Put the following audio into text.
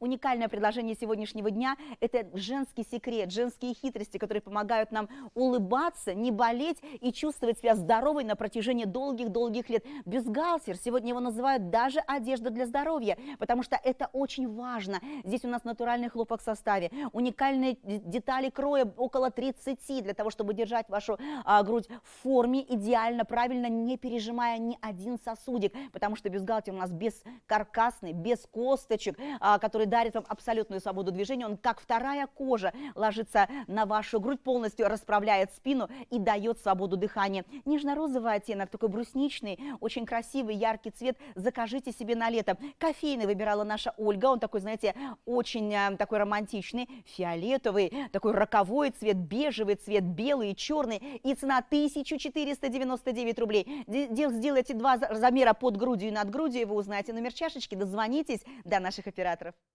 уникальное предложение сегодняшнего дня – это женский секрет, женские хитрости, которые помогают нам улыбаться, не болеть и чувствовать себя здоровой на протяжении долгих-долгих лет. Бюстгальтер, сегодня его называют даже одежда для здоровья, потому что это очень важно. Здесь у нас натуральный хлопок в составе, уникальные детали кроя около 30 для того, чтобы держать вашу а, грудь в форме идеально, правильно, не пережимая ни один сосудик, потому что бюстгальтер у нас без каркасный, без косточек, а, который дарит вам абсолютную свободу движения. Он как вторая кожа ложится на вашу грудь, полностью расправляет спину и дает свободу дыхания. Нежно-розовый оттенок, такой брусничный, очень красивый, яркий цвет. Закажите себе на лето. Кофейный выбирала наша Ольга. Он такой, знаете, очень э, такой романтичный, фиолетовый, такой роковой цвет, бежевый цвет, белый и черный. И цена 1499 рублей. Дел Сделайте два замера под грудью и над грудью, и вы узнаете номер чашечки. Дозвонитесь до наших операторов.